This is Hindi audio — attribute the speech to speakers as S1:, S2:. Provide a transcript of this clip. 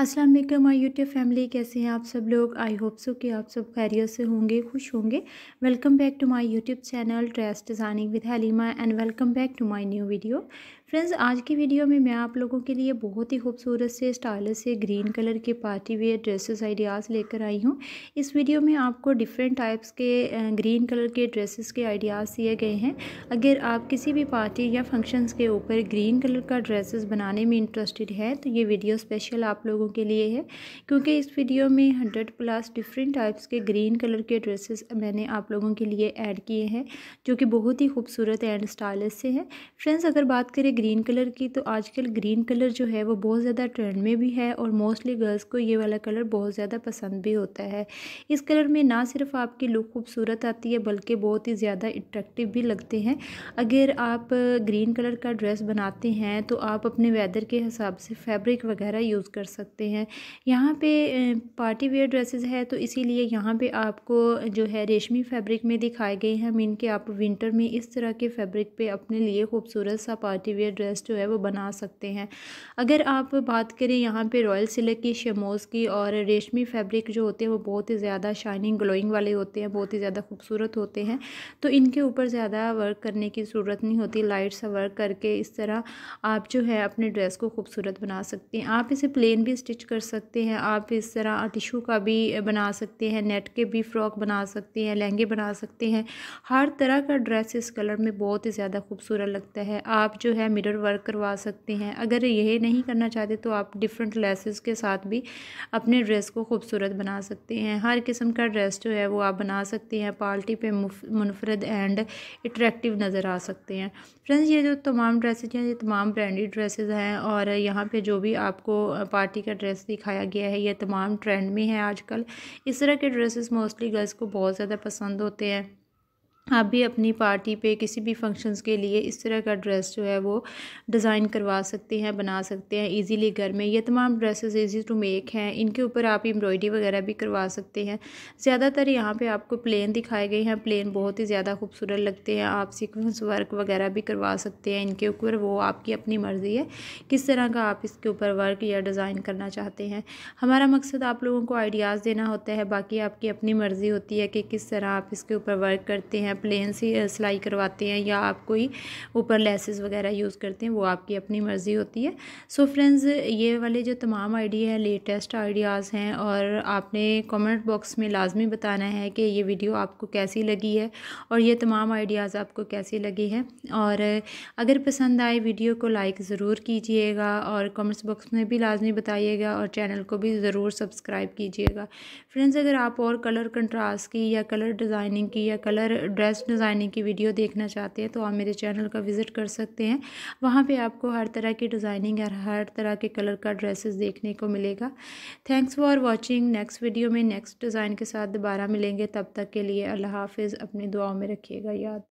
S1: अस्सलाम वालेकुम माय यूट्यूब फैमिली कैसे हैं आप सब लोग आई होप सो कि आप सब खैरियत से होंगे खुश होंगे welcome back to my YouTube channel dress designing with Halima and welcome back to my new video friends आज की वीडियो में मैं आप लोगों के लिए बहुत ही खूबसूरत से स्टाइल से ग्रीन कलर के पार्टी वेयर ड्रेसेस आइडियाज़ लेकर आई हूँ इस वीडियो में आपको डिफरेंट टाइप्स के ग्रीन कलर के ड्रेसेस के आइडियाज़ दिए गए हैं अगर आप किसी भी पार्टी या फंक्शंस के ऊपर ग्रीन कलर का ड्रेसेस बनाने में इंटरेस्टेड है तो ये वीडियो स्पेशल आप लोगों के लिए है क्योंकि इस वीडियो में हंड्रेड प्लस डिफरेंट टाइप्स के ग्रीन कलर के ड्रेसेस मैंने आप लोगों के लिए ऐड किए हैं जो कि बहुत ही खूबसूरत एंड स्टाइलस से हैं फ्रेंड्स अगर बात करें ग्रीन कलर की तो आजकल ग्रीन कलर जो है वो बहुत ज़्यादा ट्रेंड में भी है और मोस्टली गर्ल्स को ये वाला कलर बहुत ज़्यादा पसंद भी होता है इस कलर में ना सिर्फ आपकी लुक खूबसूरत आती है बल्कि बहुत ही ज़्यादा अट्रैक्टिव भी लगते हैं अगर आप ग्रीन कलर का ड्रेस बनाते हैं तो आप अपने वेदर के हिसाब से फैब्रिक वगैरह यूज़ कर सकते हैं यहाँ पर पार्टी वेयर ड्रेसेज है तो इसीलिए यहाँ पे आपको जो है रेशमी फैब्रिक में दिखाए गए हैं मीन के आप विंटर में इस तरह के फैब्रिक पे अपने लिए खूबसूरत सा पार्टी वेयर ड्रेस जो है वो बना सकते हैं अगर आप बात करें यहाँ पे रॉयल सिल्क की शमोज़ की और रेशमी फैब्रिक जो होते हैं वो बहुत ही ज़्यादा शाइनिंग ग्लोइंग वाले होते हैं बहुत ही ज़्यादा खूबसूरत होते हैं तो इनके ऊपर ज़्यादा वर्क करने की ज़रूरत नहीं होती लाइट सा वर्क करके इस तरह आप जो है अपने ड्रेस को खूबसूरत बना सकते हैं आप इसे प्लेन भी स्टिच कर सकते हैं आप इस तरह टिशू का भी बना सकते हैं नेट के भी फ्रॉक बना सकते हैं लहंगे बना सकते हैं हर तरह का ड्रेस इस कलर में बहुत ही ज़्यादा खूबसूरत लगता है आप जो है मिरर वर्क करवा सकते हैं अगर यह नहीं करना चाहते तो आप डिफरेंट लेसेस के साथ भी अपने ड्रेस को खूबसूरत बना सकते हैं हर किस्म का ड्रेस जो है वो आप बना सकते हैं पार्टी पे मुनफरद एंड अट्रैक्टिव नज़र आ सकते हैं फ्रेंड्स ये जो तमाम ड्रेसेज हैं ये तमाम ब्रांडेड ड्रेसेज हैं और यहाँ पर जो भी आपको पार्टी का ड्रेस दिखाया गया है ये तमाम ट्रेंड में है आजकल इस तरह के ड्रेसेस मोस्टली गर्ल्स को बहुत ज़्यादा पसंद होते हैं आप भी अपनी पार्टी पे किसी भी फंक्शंस के लिए इस तरह का ड्रेस जो है वो डिज़ाइन करवा सकते हैं बना सकते हैं इजीली घर में ये तमाम ड्रेसेस इजी टू मेक हैं इनके ऊपर आप एम्ब्रॉयडरी वगैरह भी करवा सकते हैं ज़्यादातर यहाँ पे आपको प्लेन दिखाए गए हैं प्लेन बहुत ही ज़्यादा खूबसूरत लगते हैं आप सिक्वेंस वर्क वगैरह भी करवा सकते हैं इनके ऊपर वो आपकी अपनी मर्ज़ी है किस तरह का आप इसके ऊपर वर्क या डिज़ाइन करना चाहते हैं हमारा मकसद आप लोगों को आइडियाज़ देना होता है बाकी आपकी अपनी मर्ज़ी होती है कि किस तरह आप इसके ऊपर वर्क करते हैं हैं प्लेन सी सिलाई करवाते हैं या आप कोई ऊपर लेसेस वगैरह यूज़ करते हैं वो आपकी अपनी मर्ज़ी होती है सो so फ्रेंड्स ये वाले जो तमाम आइडिया हैं लेटेस्ट आइडियाज़ हैं और आपने कमेंट बॉक्स में लाजमी बताना है कि ये वीडियो आपको कैसी लगी है और ये तमाम आइडियाज़ आपको कैसी लगी है और अगर पसंद आए वीडियो को लाइक ज़रूर कीजिएगा और कमेंट्स बॉक्स में भी लाजमी बताइएगा और चैनल को भी ज़रूर सब्सक्राइब कीजिएगा फ्रेंड्स अगर आप और कलर कंट्रास्ट की या कलर डिज़ाइनिंग की या कलर ड्रेस डिज़ाइनिंग की वीडियो देखना चाहते हैं तो आप मेरे चैनल का विज़िट कर सकते हैं वहाँ पे आपको हर तरह की डिज़ाइनिंग और हर तरह के कलर का ड्रेसेस देखने को मिलेगा thanks for watching next video में नेक्स्ट डिज़ाइन के साथ दोबारा मिलेंगे तब तक के लिए अल्लाह हाफिज़ अपनी दुआओं में रखिएगा याद